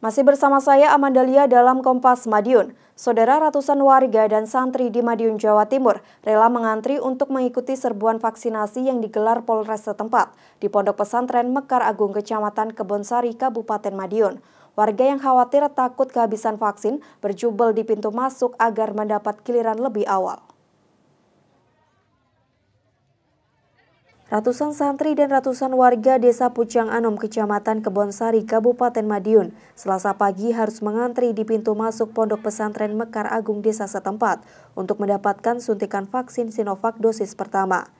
Masih bersama saya Amandalia dalam Kompas Madiun. Saudara ratusan warga dan santri di Madiun, Jawa Timur rela mengantri untuk mengikuti serbuan vaksinasi yang digelar Polres setempat di Pondok Pesantren Mekar Agung Kecamatan Kebonsari, Kabupaten Madiun. Warga yang khawatir takut kehabisan vaksin berjubel di pintu masuk agar mendapat giliran lebih awal. Ratusan santri dan ratusan warga desa Pucang Anom, Kecamatan Kebonsari, Kabupaten Madiun, selasa pagi harus mengantri di pintu masuk Pondok Pesantren Mekar Agung Desa setempat untuk mendapatkan suntikan vaksin Sinovac dosis pertama.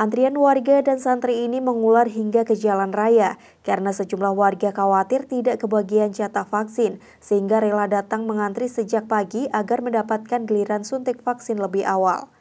Antrian warga dan santri ini mengular hingga ke jalan raya karena sejumlah warga khawatir tidak kebagian jatah vaksin sehingga rela datang mengantri sejak pagi agar mendapatkan geliran suntik vaksin lebih awal.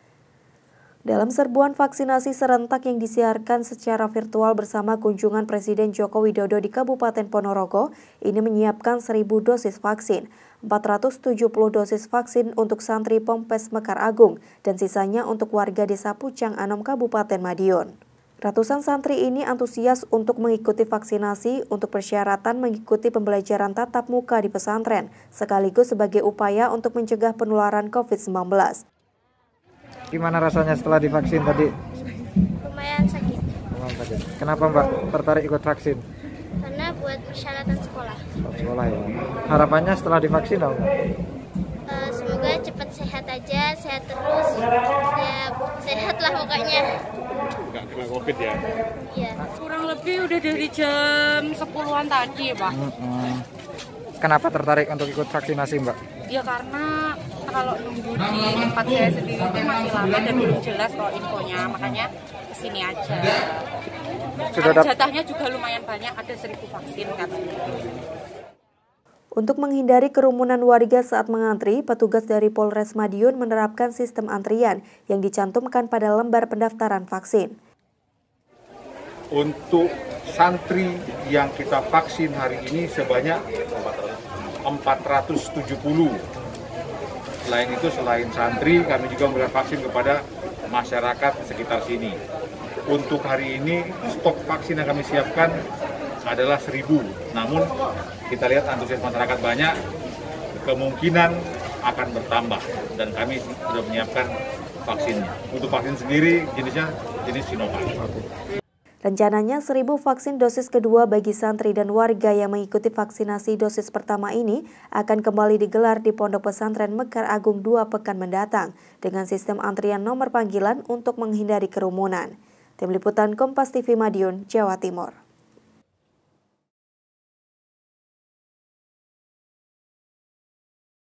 Dalam serbuan vaksinasi serentak yang disiarkan secara virtual bersama kunjungan Presiden Joko Widodo di Kabupaten Ponorogo, ini menyiapkan 1.000 dosis vaksin, 470 dosis vaksin untuk santri Pompes Mekar Agung, dan sisanya untuk warga desa Pucang Anom Kabupaten Madiun. Ratusan santri ini antusias untuk mengikuti vaksinasi untuk persyaratan mengikuti pembelajaran tatap muka di pesantren, sekaligus sebagai upaya untuk mencegah penularan COVID-19 gimana rasanya setelah divaksin tadi? Lumayan sakit. Lumayan sakit. Kenapa Mbak tertarik ikut vaksin? Karena buat persyaratan sekolah. Sekolah ya. Harapannya setelah divaksin dong? Uh, semoga cepat sehat aja, sehat terus. Ya sehatlah pokoknya. Enggak kena covid ya? Iya. Kurang lebih udah dari jam 10-an tadi ya Pak. Mm -hmm. Kenapa tertarik untuk ikut vaksinasi Mbak? Ya karena kalau nunggu di tempat saya sendiri itu masih lama dan belum jelas kalau infonya makanya kesini aja sudah ada jatahnya juga lumayan banyak ada seribu vaksin katanya untuk menghindari kerumunan warga saat mengantri, petugas dari Polres Madiun menerapkan sistem antrian yang dicantumkan pada lembar pendaftaran vaksin. Untuk santri yang kita vaksin hari ini sebanyak 470 Selain itu, selain santri, kami juga memberikan vaksin kepada masyarakat sekitar sini. Untuk hari ini, stok vaksin yang kami siapkan adalah seribu Namun, kita lihat antusias masyarakat banyak, kemungkinan akan bertambah. Dan kami sudah menyiapkan vaksinnya. Untuk vaksin sendiri, jenisnya jenis Sinovac. Rencananya 1.000 vaksin dosis kedua bagi santri dan warga yang mengikuti vaksinasi dosis pertama ini akan kembali digelar di Pondok Pesantren Mekar Agung dua pekan mendatang dengan sistem antrian nomor panggilan untuk menghindari kerumunan. Tim Liputan Kompas TV Madiun, Jawa Timur.